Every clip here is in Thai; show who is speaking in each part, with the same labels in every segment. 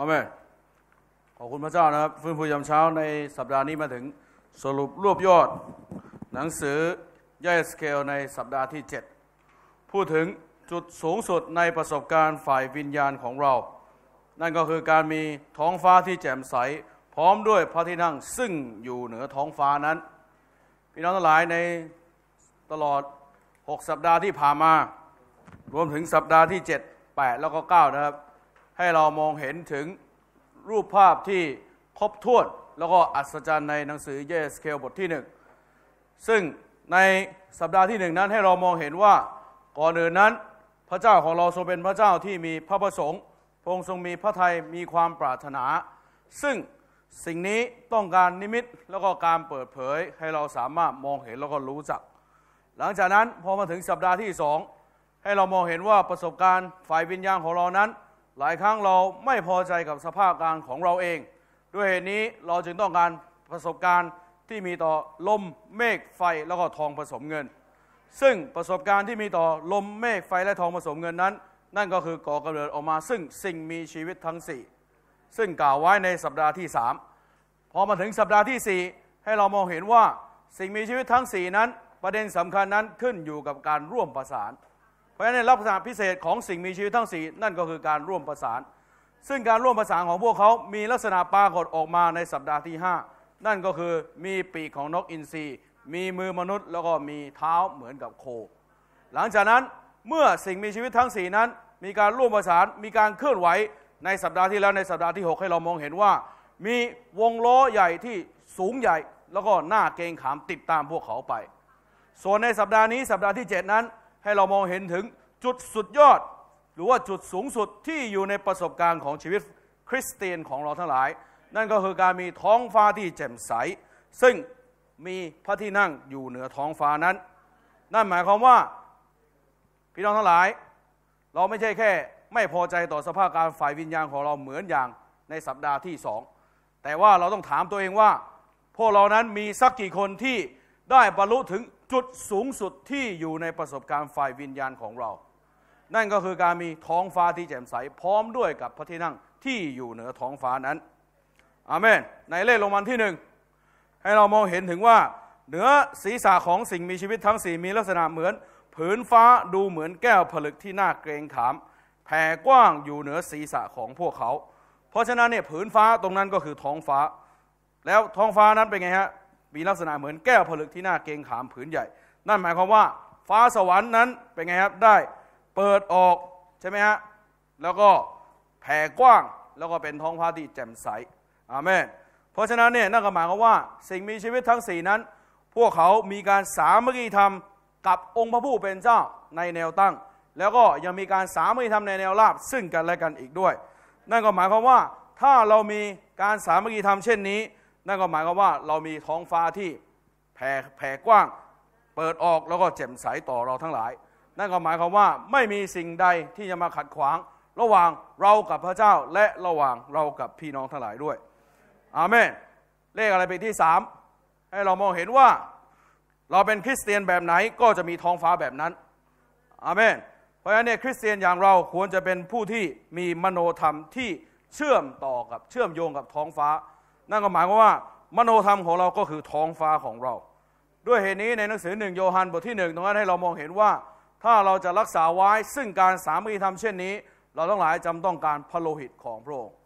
Speaker 1: อาเมนขอบคุณพระเจ้านะครับฟื้นฟูยามเช้าในสัปดาห์นี้มาถึงสรุปรวบยอด หนังสือย่อยสเกลในสัปดาห์ที่ 7 พูดถึงจุดสูงสุดในประสบการณ์ฝ่ายวิญญาณของเรา นั่นก็คือการมีท้องฟ้าที่แจ่มใส พร้อมด้วยพระที่นั่งซึ่งอยู่เหนือท้องฟ้านั้น พี่น้องทั้งหลายในตลอด 6 สัปดาห์ที่ผ่านมา รวมถึงสัปดาห์ที่ 7 8 แล้วก็ 9 นะครับให้เรามองเห็นถึงรูปภาพที่ครบถ้วนแล้วก็อัศจรรย์ในหนังสือเยสเคลบทที่ 1 ซึ่งในสัปดาห์ที่หนึ่งนั้นให้เรามองเห็นว่าก่อนอื่นนั้น พระเจ้าของเราทรงเป็นพระเจ้าที่มีพระประสงค์พระองค์ทรงมีพระทัยมีความปรารถนา ซึ่งสิ่งนี้ต้องการนิมิตแล้วก็การเปิดเผยให้เราสามารถมองเห็นแล้วก็รู้จัก หลังจากนั้นพอมาถึงสัปดาห์ที่สองให้เรามองเห็นว่าประสบการณ์ฝ่ายวิญญาณของเรานั้นหลายครั้งเราไม่พอใจกับสภาพการของเราเอง ด้วยเหตุนี้เราจึงต้องการประสบการณ์ที่มีต่อลมเมฆไฟแล้วก็ทองผสมเงิน ซึ่งประสบการณ์ที่มีต่อลมเมฆไฟและทองผสมเงินนั้น นั่นก็คือก่อกำเนิดออกมา ซึ่งสิ่งมีชีวิตทั้ง 4 ซึ่งกล่าวไว้ในสัปดาห์ที่ 3 พอมาถึงสัปดาห์ที่ 4 ให้เรามองเห็นว่า สิ่งมีชีวิตทั้ง 4 นั้น ประเด็นสำคัญนั้นขึ้นอยู่กับการร่วมประสานพราะฉะนั้นลักษณะพิเศษของสิ่งมีชีวิตทั้งสี่นั่นก็คือการร่วมประสาน ซึ่งการร่วมประสานของพวกเขามีลักษณะปรากฏออกมาในสัปดาห์ที่ 5 นั่นก็คือมีปีกของนกอินทรีมีมือมนุษย์ แล้วก็มีเท้าเหมือนกับโค หลังจากนั้นเมื่อสิ่งมีชีวิตทั้งสี่นั้น มีการร่วมประสานมีการเคลื่อนไหวในสัปดาห์ที่แล้วในสัปดาห์ที่ 6 ให้เรามองเห็นว่า มีวงล้อใหญ่ที่สูงใหญ่ แล้วก็หน้าเกงขามติดตามพวกเขาไป ส่วนในสัปดาห์นี้สัปดาห์ที่7นั้นให้เรามองเห็นถึงจุดสุดยอดหรือว่าจุดสูงสุดที่อยู่ในประสบการณ์ของชีวิตคริสเตียนของเราทั้งหลาย นั่นก็คือการมีท้องฟ้าที่แจ่มใส ซึ่งมีพระที่นั่งอยู่เหนือท้องฟ้านั้น นั่นหมายความว่าพี่น้องทั้งหลาย เราไม่ใช่แค่ไม่พอใจต่อสภาพการฝ่ายวิญญาณของเราเหมือนอย่างในสัปดาห์ที่สองแต่ว่าเราต้องถามตัวเองว่า พวกเรานั้นมีสักกี่คนที่ได้บรรลุถึงจุดสูงสุดที่อยู่ในประสบการณ์ฝ่ายวิญญาณของเรา นั่นก็คือการมีท้องฟ้าที่แจ่มใส พร้อมด้วยกับพระที่นั่งที่อยู่เหนือท้องฟ้านั้น อาเมน ในเลขลงมันที่หนึ่งให้เรามองเห็นถึงว่าเหนือศีรษะของสิ่งมีชีวิตทั้งสี่มีลักษณะเหมือน ผืนฟ้าดูเหมือนแก้วผลึกที่น่าเกรงขาม แผ่กว้างอยู่เหนือศีรษะของพวกเขา เพราะฉะนั้นเนี่ยผืนฟ้าตรงนั้นก็คือท้องฟ้าแล้วท้องฟ้านั้นเป็นไงฮะมีลักษณะเหมือนแก้วผลึกที่หน้าเกงขามผืนใหญ่ นั่นหมายความว่าฟ้าสวรรค์นั้นเป็นไงครับ ได้เปิดออกใช่ไหมฮะ แล้วก็แผ่กว้างแล้วก็เป็นท้องฟ้าที่แจ่มใส อาเมน เพราะฉะนั้นเนี่ยนั่นก็หมายความว่าสิ่งมีชีวิตทั้งสี่นั้น พวกเขามีการสามัคคีธรรม กับองค์พระผู้เป็นเจ้าในแนวตั้ง แล้วก็ยังมีการสามัคคีธรรมในแนวราบซึ่งกันและกันอีกด้วย นั่นก็หมายความว่าถ้าเรามีการสามัคคีธรรมเช่นนี้นั่นก็หมายความว่าเรามีท้องฟ้าที่แผ่แผ่กว้างเปิดออกแล้วก็แจ่มใสต่อเราทั้งหลาย นั่นก็หมายความว่าไม่มีสิ่งใดที่จะมาขัดขวาง ระหว่างเรากับพระเจ้าและระหว่างเรากับพี่น้องทั้งหลายด้วย อาเมนเลขอะไรเป็นที่สามให้เรามองเห็นว่าเราเป็นคริสเตียนแบบไหนก็จะมีท้องฟ้าแบบนั้น อาเมน เพราะฉะนั้นเนี่ยคริสเตียนอย่างเราควรจะเป็นผู้ที่มีมโนธรรมที่เชื่อมต่อกับเชื่อมโยงกับท้องฟ้านั่นก็หมายความว่ามโนธรรมของเราก็คือท้องฟ้าของเรา ด้วยเหตุนี้ในหนังสือหนึ่งโยฮันบทที่หนึ่งตรงนั้น ให้เรามองเห็นว่าถ้าเราจะรักษาไว้ซึ่งการสามีธรรมเช่นนี้ เราต้องหลายจำต้องการพระโลหิตของพระองค์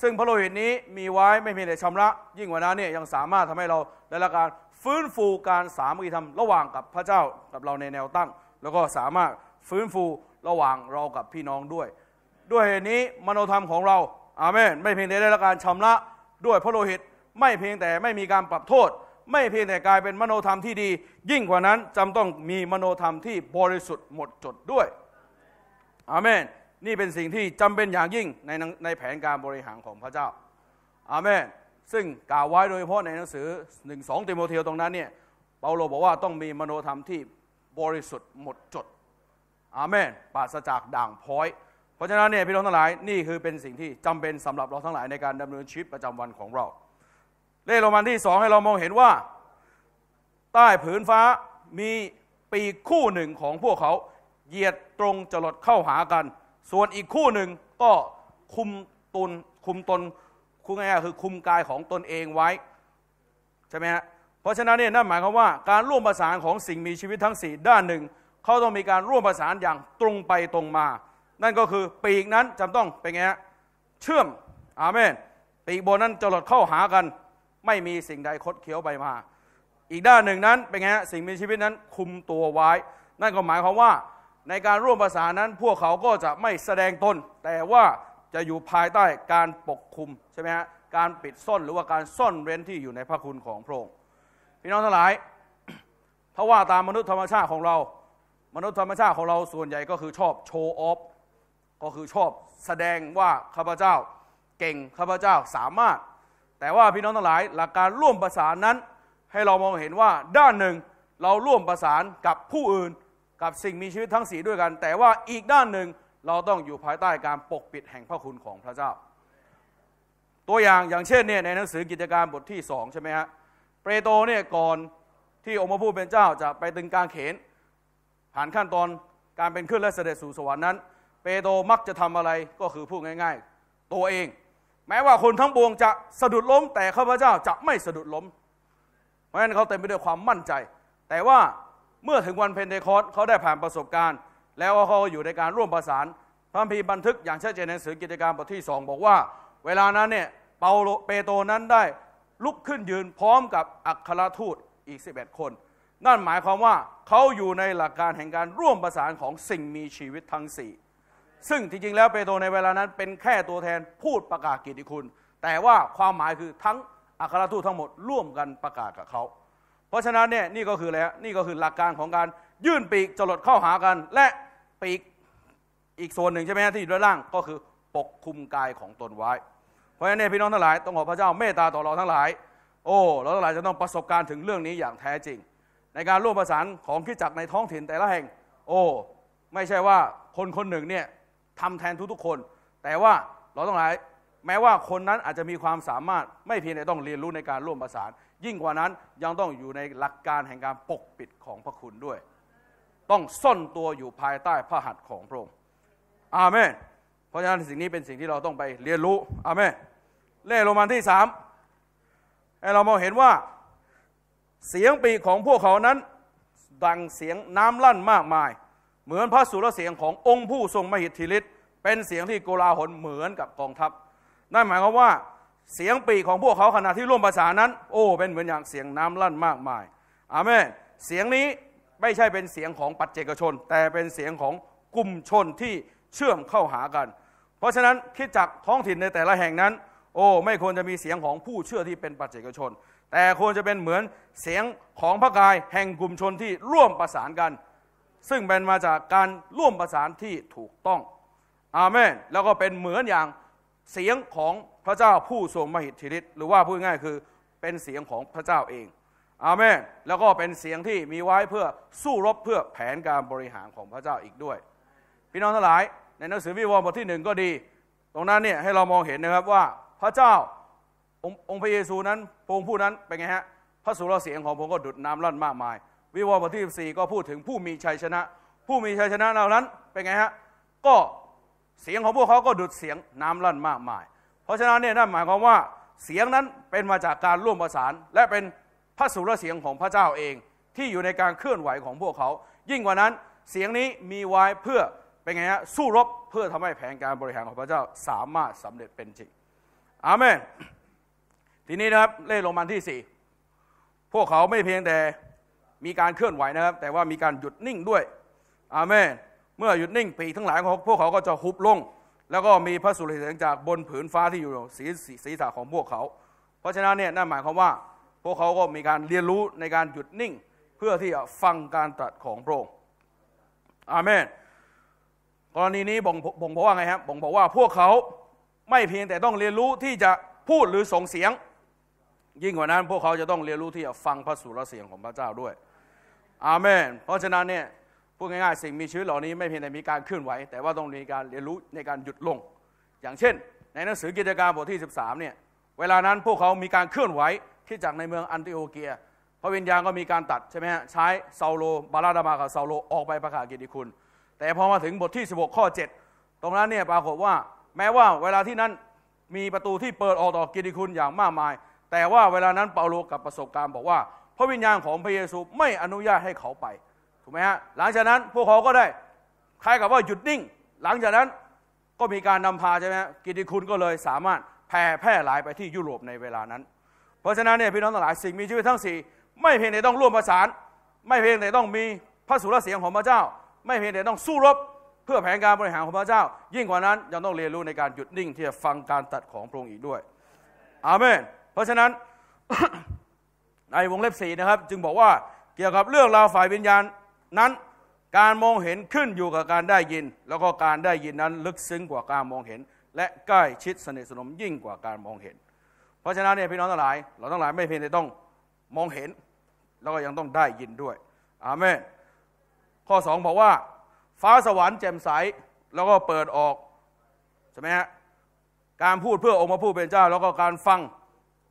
Speaker 1: ซึ่งพระโลหิตนี้มีไว้ไม่เพียงแต่ชำระ ยิ่งกว่านั้นเนี่ยยังสามารถทำให้เราได้รับการฟื้นฟูการสามีธรรมระหว่างกับพระเจ้ากับเราในแนวตั้ง แล้วก็สามารถฟื้นฟูระหว่างเรากับพี่น้องด้วย ด้วยเหตุนี้มโนธรรมของเราอาเมน ไม่เพียงแต่ได้รับการชำระด้วยพระโลหิตไม่เพียงแต่ไม่มีการปรับโทษ ไม่เพียงแต่กลายเป็นมโนธรรมที่ดี ยิ่งกว่านั้นจำต้องมีมโนธรรมที่บริสุทธิ์หมดจดด้วย อาเมน นี่เป็นสิ่งที่จำเป็นอย่างยิ่งในในแผนการบริหารของพระเจ้า อาเมน ซึ่งกล่าวไว้โดยเฉพาะในหนังสือ1นสองติโมเทีวตรงนั้นเนี่ยเปาโลบอกว่าต้องมีมโนธรรมที่บริสุทธิ์หมดจด อาเมนปราศจากด่างพ้อยเพราะฉะนั้นเนี่ยพี่น้องทั้งหลายนี่คือเป็นสิ่งที่จำเป็นสำหรับเราทั้งหลายในการดำเนินชีวิตประจำวันของเรา เลขโรมันที่สองให้เรามองเห็นว่า ใต้ผืนฟ้ามีปีกคู่หนึ่งของพวกเขาเหยียดตรงจรดเข้าหากัน ส่วนอีกคู่หนึ่งก็คุมตนคุมตนคุณง่คือ คุมกายของตนเองไว้ใช่ไหมฮะเพราะฉะนั้นเนี่ยนั่นหมายความว่าการร่วมประสานของสิ่งมีชีวิตทั้ง4ด้านหนึ่ง เขาต้องมีการร่วมประสานอย่างตรงไปตรงมานั่นก็คือ ปีกนั้นจำต้องเป็นไงฮะเชื่อมอาเมนปีกบนนั้นจรดเข้าหากัน ไม่มีสิ่งใดคดเคี้ยวไปมา อีกด้านหนึ่งนั้นเป็นไงฮะสิ่งมีชีวิตนั้นคุมตัวไว้ นั่นก็หมายความว่าในการร่วมภาษานั้นพวกเขาก็จะไม่แสดงตนแต่ว่าจะอยู่ภายใต้การปกคุมใช่ไหมฮะการปิดซ่อนหรือว่าการซ่อนเร้นที่อยู่ในพระคุณของพระองค์พี่น้องทั้งหลายถ้าว่าตามมนุษย์ธรรมชาติของเรา มนุษย์ธรรมชาติของเราส่วนใหญ่ก็คือชอบโชว์ออฟก็คือชอบแสดงว่าข้าพเจ้าเก่งข้าพเจ้าสามารถ แต่ว่าพี่น้องทั้งหลายหลักการร่วมประสานนั้นให้เรามองเห็นว่าด้านหนึ่งเราร่วมประสานกับผู้อื่นกับสิ่งมีชีวิตทั้งสีด้วยกัน แต่ว่าอีกด้านหนึ่งเราต้องอยู่ภายใต้การปกปิดแห่งพระคุณของพระเจ้า ตัวอย่างอย่างเช่นเนี่ยในหนังสือกิจการบทที่สองใช่ไหมฮะเปโตรเนี่ยก่อนที่องค์พระผู้เป็นเจ้าจะไปตึงกลางเขนผ่านขั้นตอนการเป็นขึ้นและเสด็จสู่สวรรค์นั้นเปโตรมักจะทำอะไรก็คือพูดง่ายๆ ตัวเอง แม้ว่าคนทั้งบวงจะสะดุดล้มแต่ข้าพเจ้าจะไม่สะดุดล้ม เพราะฉะนั้นเขาเต็มไปด้วยความมั่นใจ แต่ว่าเมื่อถึงวันเพนเทคอสเขาได้ผ่านประสบการณ์ แล้วเขาอยู่ในการร่วมประสานพระพีบันทึกอย่างชัดเจนในหนังสือกิจการบทที่สองบอกว่า เวลานั้นเนี่ยเปาโลเปโตรนั้นได้ลุกขึ้นยืนพร้อมกับอัครทูตอีก11คน นั่นหมายความว่าเขาอยู่ในหลักการแห่งการร่วมประสานของสิ่งมีชีวิตทั้งสี่ซึ่งจริง ๆ แล้ว เปโตรในเวลานั้นเป็นแค่ตัวแทนพูดประกาศกิตติคุณ แต่ว่าความหมายคือทั้ง อัครทูตทั้งหมดร่วมกันประกาศกับเขา เพราะฉะนั้นเนี่ยนี่ก็คือแล้วนี่ก็คือหลักการของการยื่นปีกจรดเข้าหากัน และปีกอีกส่วนหนึ่งใช่ไหมที่อยู่ด้านล่างก็คือปกคุมกายของตนไว้ เพราะฉะนั้นพี่น้องทั้งหลายต้องขอพระเจ้าเมตตาต่อเราทั้งหลาย โอ้เราทั้งหลายจะต้องประสบการณ์ถึงเรื่องนี้อย่างแท้จริง ในการร่วมประสานของคิดจักในท้องถิ่นแต่ละแห่ง โอ้ไม่ใช่ว่าคนคนหนึ่งเนี่ยทำแทนทุกๆคน แต่ว่าเราต้องหลายแม้ว่าคนนั้นอาจจะมีความสามารถ ไม่เพียงแต่ต้องเรียนรู้ในการร่วมประสาน ยิ่งกว่านั้นยังต้องอยู่ในหลักการแห่งการปกปิดของพระคุณด้วย ต้องซ่อนตัวอยู่ภายใต้พระหัตถ์ของพระองค์อาเมน เพราะฉะนั้นสิ่งนี้เป็นสิ่งที่เราต้องไปเรียนรู้อาเมนเล่โรมันที่สามให้เรามองเห็นว่าเสียงปีของพวกเขานั้นดังเสียงน้ำลั่นมากมายเหมือนพระสุรเสียงขององค์ผู้ทรงมหิทธิฤทธิ์เป็นเสียงที่โกลาหลเหมือนกับกองทัพ นั่นหมายความว่าเสียงปีของพวกเขาขณะที่ร่วมภาษานั้น โอ้เป็นเหมือนอย่างเสียงน้ำลั่นมากมายอาเมนเสียงนี้ไม่ใช่เป็นเสียงของปัจเจกชน แต่เป็นเสียงของกลุ่มชนที่เชื่อมเข้าหากัน เพราะฉะนั้นคิดจากท้องถิ่นในแต่ละแห่งนั้น โอ้ไม่ควรจะมีเสียงของผู้เชื่อที่เป็นปัจเจกชน แต่ควรจะเป็นเหมือนเสียงของพระกายแห่งกลุ่มชนที่ร่วมประสานกันซึ่งเป็นมาจากการร่วมประสานที่ถูกต้องอาเมน แล้วก็เป็นเหมือนอย่างเสียงของพระเจ้าผู้ทรงมหิทธิฤทธิ์ หรือว่าพูดง่ายคือเป็นเสียงของพระเจ้าเอง อาเมน แล้วก็เป็นเสียงที่มีไว้เพื่อสู้รบเพื่อแผนการบริหารของพระเจ้าอีกด้วย พี่น้องทั้งหลาย ในหนังสือวิวรณ์บทที่หนึ่งก็ดี ตรงนั้นเนี่ยให้เรามองเห็นนะครับว่าพระเจ้าองค์พระเยซูนั้นพระองค์ผู้นั้นเป็นไงฮะ พระสุรเสียงของพระองค์ก็ดุดน้ำร่นมากมายวิวรณ์บทที่14ก็พูดถึงผู้มีชัยชนะ ผู้มีชัยชนะเหล่านั้นเป็นไงฮะ ก็เสียงของพวกเขาก็ดุดเสียงน้ำลั่นมากมาย เพราะฉะนั้นเนี่ยนั่นหมายความว่าเสียงนั้นเป็นมาจากการร่วมประสาน และเป็นพระสุรเสียงของพระเจ้าเองที่อยู่ในการเคลื่อนไหวของพวกเขา ยิ่งกว่านั้นเสียงนี้มีไว้เพื่อเป็นไงฮะ สู้รบเพื่อทำให้แผนการบริหารของพระเจ้าสามารถสำเร็จเป็นจริงอาเมนทีนี้นะครับเล่ลงมาที่ 4 พวกเขาไม่เพียงแต่มีการเคลื่อนไหวนะครับ แต่ว่ามีการหยุดนิ่งด้วย อาเมนเมื่อหยุดนิ่งปีทั้งหลายของพวกเขาก็จะฮุบลง แล้วก็มีพระสุริเสียงจากบนผืนฟ้าที่อยู่สีสีสาของพวกเขา เพราะฉะนั้นเนี่ยนั่นหมายความว่าพวกเขาก็มีการเรียนรู้ในการหยุดนิ่ง เพื่อที่จะฟังการตรัสของพระองค์อาเมนกรณีนี้บ่งบ่งบอกว่าไงครับบ่งบอกว่าพวกเขาไม่เพียงแต่ต้องเรียนรู้ที่จะพูดหรือส่งเสียง ยิ่งกว่านั้นพวกเขาจะต้องเรียนรู้ที่จะฟังพระสุรเสียงของพระเจ้าด้วยอาเมน เพราะฉะนั้นเนี่ยพูดง่ายๆสิ่งมีชีวิตเหล่านี้ไม่เพียงแต่มีการเคลื่อนไหวแต่ว่าต้องมีการเรียนรู้ในการหยุดลง อย่างเช่น ในหนังสือกิจการ บทที่ 13 เนี่ย เวลานั้นพวกเขามีการเคลื่อนไหวที่จากในเมืองอันติโอเกีย พระวิญญาณก็มีการตัดใช่ไหมฮะใช้เซาโล บาลาดามากับเซาโลออกไปประกาศกิติคุณแต่พอมาถึงบทที่16ข้อ7 ตรงนั้นเนี่ยปรากฏว่า แม้ว่าเวลาที่นั้นมีประตูที่เปิดออกต่อกิติคุณอย่างมากมาย แต่ว่าเวลานั้นเปาโลกับประสบการณ์บอกว่าราะวิญญาณของพระเยซูไม่อนุญาตให้เขาไปถูกไหมฮะหลังจากนั้นพวกเขาก็ได้คล้ายกับว่าหยุดนิ่งหลังจากนั้นก็มีการนำพาใช่ไหมกิติคุณก็เลยสามารถแผ่แพร่หลายไปที่ยุโรปในเวลานั้น เพราะฉะนั้นเนี่ยพี่น้องทั้งหลายสิ่งมีชีวิตทั้งสี่ไม่เพียงแต่ต้องร่วมประสานไม่เพียงแต่ต้องมีพระสุรเสียงของพระเจ้า ไม่เพียงแต่ต้องสู้รบ เพื่อแผนการบริหารของพระเจ้า ยิ่งกว่านั้นยังต้องเรียนรู้ในการหยุดนิ่งที่จะฟังการตัดของพระองค์อีกด้วยอาเมนเพราะฉะนั้นในวงเล็บสี่นะครับจึงบอกว่าเกี่ยวกับเรื่องราวฝ่ายวิญญาณนั้นการมองเห็นขึ้นอยู่กับการได้ยิน แล้วก็การได้ยินนั้นลึกซึ้งกว่าการมองเห็น และใกล้ชิดสนิทสนมยิ่งกว่าการมองเห็น เพราะฉะนั้นเนี่ยพี่น้องทั้งหลาย เราทั้งหลายไม่เพียงแต่ต้องมองเห็นแล้วก็ยังต้องได้ยินด้วย อาเมนข้อ2บอกว่าฟ้าสวรรค์แจ่มใสแล้วก็เปิดออก ใช่ไหมฮะการพูดเพื่อองค์พระผู้เป็นเจ้า แล้วก็การฟัง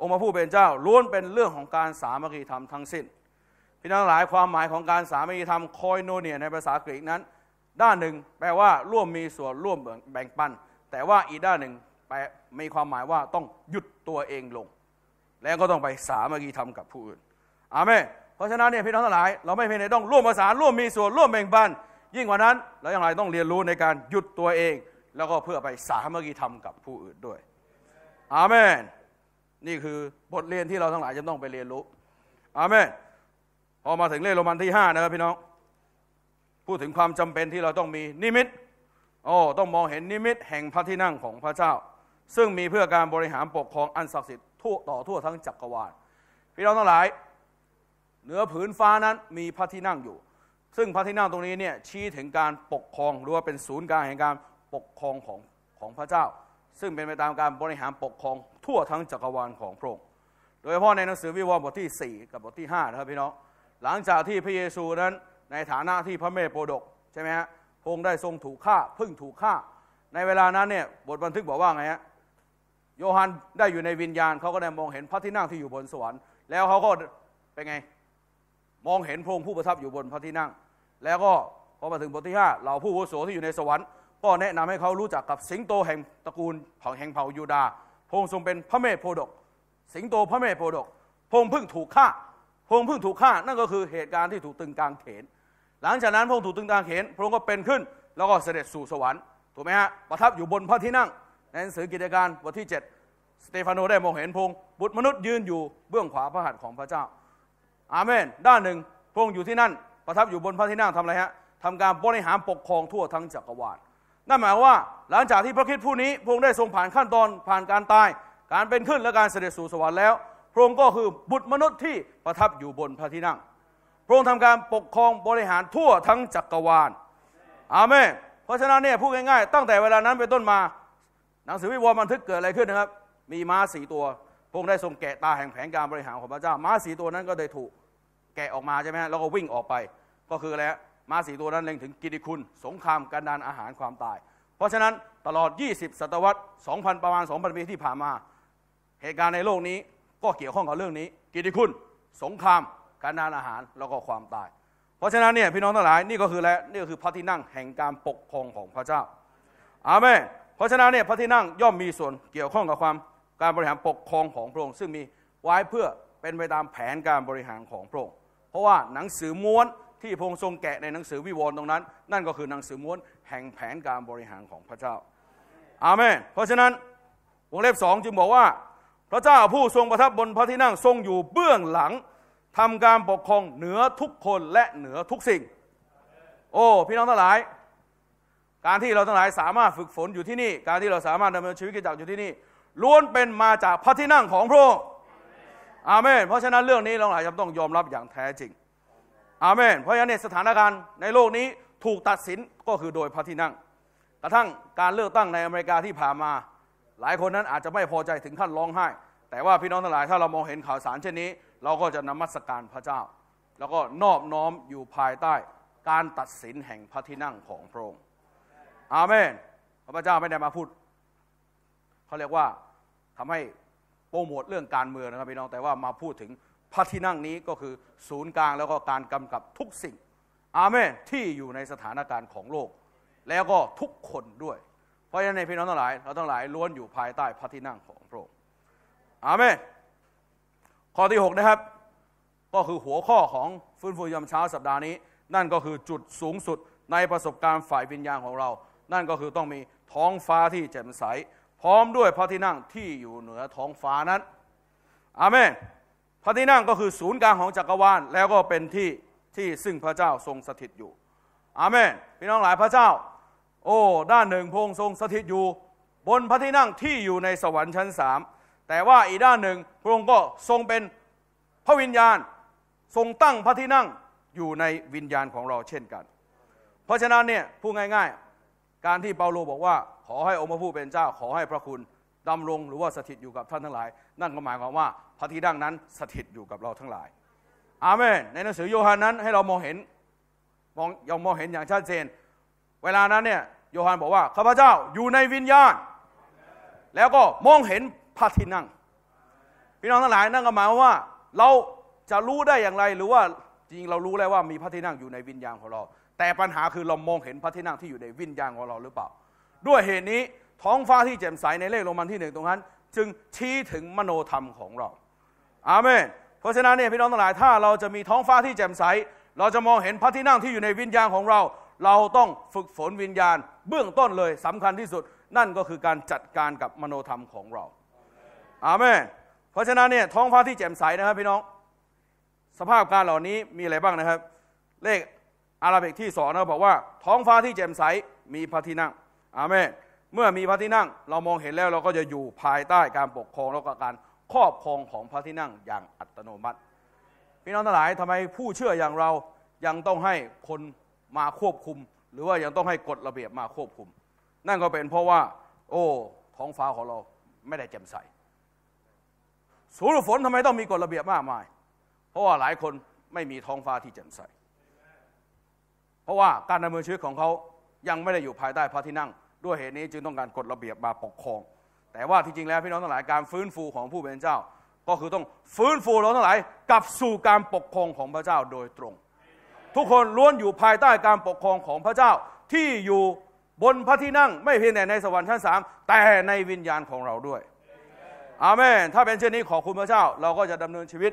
Speaker 1: องค์พระผู้เป็นเจ้าล้วนเป็นเรื่องของการสามัคคีธรรมทั้งสิ้นพี่น้องหลายความหมายของการสามัคคีธรรมคอยโนเนียในภาษากรีกนั้น ด้านหนึ่งแปลว่าร่วมมีส่วนร่วมแบ่งปันแต่ว่าอีกด้านหนึ่งแปลมีความหมายว่าต้องหยุดตัวเองลง แล้วก็ต้องไปสามัคคีธรรมกับผู้อื่น อาเมนเพราะฉะนั้นเนี่ยพี่น้องทั้งหลาย เราไม่เพียงแต่ต้องร่วมราสาร่วมมีส่วนร่วมแบ่งปัน ยิ่งกว่านั้นเราอย่างไรต้องเรียนรู้ในการหยุดตัวเอง แล้วก็เพื่อไปสามัคคีธรรมกับผู้อื่นด้วย อาเมนนี่คือบทเรียนที่เราทั้งหลายจะต้องไปเรียนรู้ อาเมน พอมาถึงเลงโรมันที่ห้านะครับพี่น้อง พูดถึงความจำเป็นที่เราต้องมีนิมิต โอ้ ต้องมองเห็นนิมิตแห่งพระที่นั่งของพระเจ้า ซึ่งมีเพื่อการบริหารปกครองอันศักดิ์สิทธิ์ทั่วต่อทั่วทั้งจักรวาล พี่น้องทั้งหลาย เหนือผืนฟ้านั้นมีพระที่นั่งอยู่ ซึ่งพระที่นั่งตรงนี้เนี่ยชี้ถึงการปกครองหรือว่าเป็นศูนย์กลางแห่งการปกครองของของพระเจ้า ซึ่งเป็นไปตามการบริหารปกครองทั่วทั้งจักรวาลของพระองค์ โดยเฉพาะในหนังสือวิวรณ์บทที่ 4 กับบทที่ 5 นะครับพี่น้อง หลังจากที่พระเยซูนั้นในฐานะที่พระเมธโปดก ใช่ไหมฮะพระองค์ได้ทรงถูกฆ่าพึ่งถูกฆ่า ในเวลานั้นเนี่ยบทบันทึกบอกว่าไงฮะ โยฮันได้อยู่ในวิญญาณ เขาก็ได้มองเห็นพระที่นั่งที่อยู่บนสวรรค์ แล้วเขาก็เป็นไง มองเห็นพระองค์ผู้ประทับอยู่บนพระที่นั่ง แล้วก็พอมาถึงบทที่ 5เหล่าผู้วุโสที่อยู่ในสวรรค์ก็แนะนำให้เขารู้จักกับสิงโตแห่งตระกูลของแห่งเผ่ายูดาพระองค์ทรงเป็นพระเมธโพดก สิงโต พระเมธโพดกพระองค์เพิ่งถูกฆ่าพระองค์เพิ่งถูกฆ่า นั่นก็คือเหตุการณ์ที่ถูกตึงกลางเขนหลังจากนั้นพระองค์ถูกตึงกลางเขนพระองค์ก็เป็นขึ้น แล้วก็เสด็จสู่สวรรค์ถูกไหมฮะประทับอยู่บนพระที่นั่งในหนังสือกิจการบทที่ 7 สเตฟานโนได้มองเห็นพง์บุตรมนุษย์ยืนอยู่เบื้องขวาพระหัตถ์ของพระเจ้า อาเมนด้านหนึ่งพง์อยู่ที่นั่นประทับอยู่บนพระที่นั่งทำอะไรฮะทำการบริหารปกครองทั่วทั้งจักรวาลนั่นหมายว่าหลังจากที่พระคิดผู้นี้พระองค์ได้ทรงผ่านขั้นตอน ผ่านการตาย การเป็นขึ้นและการเสด็จสู่สวรรค์แล้ว พระองค์ก็คือบุตรมนุษย์ที่ประทับอยู่บนพระที่นั่ง พระองค์ทำการปกครองบริหารทั่วทั้งจักรวาล อาเมนเพราะฉะนั้นเนี่ยพูดง่ายๆ ตั้งแต่เวลานั้นเป็นต้นมา หนังสือวิวรณ์บันทึกเกิดอะไรขึ้นนะครับ มีม้าสีตัว พระองค์ได้ทรงแกะตาแห่งแผนการบริหารของพระเจ้าม้าสีตัวนั้นก็ได้ถูกแกะออกมาใช่ไหมฮะแล้วก็วิ่งออกไปก็คืออะไรมาสีตัวนั้นเล็งถึงกิติคุณ สงครามการดานอาหารความตาย เพราะฉะนั้นตลอด 20ศตวรรษ2,000ประมาณ2,000ปีที่ผ่านมา เหตุการณ์ในโลกนี้ก็เกี่ยวข้องกับเรื่องนี้ กิติคุณสงครามการดานอาหารแล้วก็ความตาย เพราะฉะนั้นเนี่ยพี่น้องทั้งหลายนี่ก็คือแลวนี่ก็คือพระที่นั่งแห่งการปกครองของพระเจ้าอาเมนเพราะฉะนั้นเนี่ยพระที่นั่งย่อมมีส่วนเกี่ยวข้องกับความการบริหารปกครองของพระองค์ซึ่งมีไว้เพื่อเป็นไปตามแผนการบริหารของพระองค์เพราะว่าหนังสือม้วนที่พง์ทรงแกะในหนังสือวิวรณ์ตรงนั้น นั่นก็คือหนังสือม้วนแห่งแผนการบริหารของพระเจ้า อาเมนเพราะฉะนั้นวงเล็บสองจึงบอกว่า พระเจ้าผู้ทรงประทับบนพระที่นั่งทรงอยู่เบื้องหลัง ทำการปกครองเหนือทุกคนและเหนือทุกสิ่ง โอ้พี่น้องทั้งหลาย การที่เราทั้งหลายสามารถฝึกฝนอยู่ที่นี่การที่เราสามารถดำเนินชีวิตกิจจัรอยู่ที่นี่ล้วนเป็นมาจากพระที่นั่งของพระองค์อาเมนเพราะฉะนั้นเรื่องนี้เราหลายจำต้องยอมรับอย่างแท้จริงอาเมน เพราะฉะนั้นสถานการณ์ในโลกนี้ถูกตัดสินก็คือโดยพระที่นั่ง กระทั่งการเลือกตั้งในอเมริกาที่ผ่านมา หลายคนนั้นอาจจะไม่พอใจถึงขั้นร้องไห้ แต่ว่าพี่น้องทั้งหลายถ้าเรามองเห็นข่าวสารเช่นนี้ เราก็จะนมัสการพระเจ้า แล้วก็นอบน้อมอยู่ภายใต้การตัดสินแห่งพระที่นั่งของพระองค์ อาเมน พระเจ้าไม่ได้มาพูดเขาเรียกว่าทำให้โปรโมทเรื่องการเมืองนะครับพี่น้อง แต่ว่ามาพูดถึงพระที่นั่งนี้ก็คือศูนย์กลางแล้วก็การกำกับทุกสิ่ง อาเมน ที่อยู่ในสถานการณ์ของโลก แล้วก็ทุกคนด้วย เพราะฉะนั้นในพี่น้องทั้งหลายเราทั้งหลายล้วนอยู่ภายใต้พระที่นั่งของพระองค์อาเมน ข้อที่6นะครับ ก็คือหัวข้อของฟื้นฟูยามเช้าสัปดาห์นี้ นั่นก็คือจุดสูงสุดในประสบการณ์ฝ่ายวิญญาณของเรา นั่นก็คือต้องมีท้องฟ้าที่แจ่มใส พร้อมด้วยพระที่นั่งที่อยู่เหนือท้องฟ้านั้น อาเมนพระที่นั่งก็คือศูนย์กลางของจักรวาล แล้วก็เป็นที่ที่ซึ่งพระเจ้าทรงสถิตอยู่ อาเมนพี่น้องหลายพระเจ้า โอ้ ด้านหนึ่งพระองค์ทรงสถิตอยู่ บนพระที่นั่งที่อยู่ในสวรรค์ชั้นสาม แต่ว่าอีกด้านหนึ่งพระองค์ก็ทรงเป็นพระวิญญาณทรงตั้งพระที่นั่งอยู่ในวิญญาณของเราเช่นกัน เพราะฉะนั้นเนี่ยพูดง่ายๆ การที่เปาโลบอกว่า ขอให้องค์พระผู้เป็นเจ้า ขอให้พระคุณดำรงหรือว่าสถิตอยู่กับท่านทั้งหลายนั่นก็หมายความว่าพระที่ดั่งนั้นสถิตอยู่กับเราทั้งหลาย อาเมน ในหนังสือโยฮันนั้นให้เรามองเห็นมองยังมองเห็นอย่างชัดเจน เวลานั้นเนี่ยโยฮันบอกว่าข้าพเจ้าอยู่ในวิญญาณ แล้วก็มองเห็นพระที่นั่งพี่น้องทั้งหลายนั่นก็หมายว่า เราจะรู้ได้อย่างไรหรือว่าจริงเรารู้แล้วว่ามีพระที่นั่งอยู่ในวิญญาณของเรา แต่ปัญหาคือเรามองเห็นพระที่นั่งที่อยู่ในวิญญาณของเราหรือเปล่า ด้วยเหตุนี้ท้องฟ้าที่แจ่มใสในเลขโรมันที่หนึ่งตรงนั้นจึงชี้ถึงมโนธรรมของเราอาเมน เพราะฉะนั้นเนี่ยพี่น้องทั้งหลายถ้าเราจะมีท้องฟ้าที่แจ่มใสเราจะมองเห็นพระที่นั่งที่อยู่ในวิญญาณของเรา เราต้องฝึกฝนวิญญาณเบื้องต้นเลยสำคัญที่สุด นั่นก็คือการจัดการกับมโนธรรมของเรา อาเมนเพราะฉะนั้นเนี่ยท้องฟ้าที่แจ่มใสนะครับพี่น้อง สภาพการเหล่านี้มีอะไรบ้างนะครับ เลขอาราบิกที่สองนะบอกว่า ท้องฟ้าที่แจ่มใสมีพระที่นั่งอาเมนเมื่อมีพระที่นั่งเรามองเห็นแล้วเราก็จะอยู่ภายใต้การปกครองและการครอบครองของพระที่นั่งอย่างอัตโนมัติพี่น้องทั้งหลายทำไมผู้เชื่ออย่างเรายังต้องให้คนมาควบคุม หรือว่ายังต้องให้กฎระเบียบมาควบคุม นั่นก็เป็นเพราะว่า โอ้ ท้องฟ้าของเราไม่ได้แจ่มใสสูรฝนทำไมต้องมีกฎระเบียบมากมาย เพราะว่าหลายคนไม่มีท้องฟ้าที่แจ่มใสเพราะว่าการดำเนินชีวิตของเขายังไม่ได้อยู่ภายใต้พระที่นั่งด้วยเหตุนี้จึงต้องการกฎระเบียบมาปกครอง แต่ว่าที่จริงแล้วพี่ น้องทั้งหลาย การฟื้นฟูของผู้เป็นเจ้า ก็คือต้องฟื้นฟูเราทั้งหลายกลับสู่การปกครองของพระเจ้าโดยตรง ทุกคนล้วนอยู่ภายใต้การปกครองของพระเจ้า ที่อยู่บนพระที่นั่งไม่เพียงแต่ในสวรรค์ชั้นสามแต่ในวิญญาณของเราด้วย อาเมนถ้าเป็นเช่นนี้ขอคุณพระเจ้าเราก็จะดำเนินชีวิต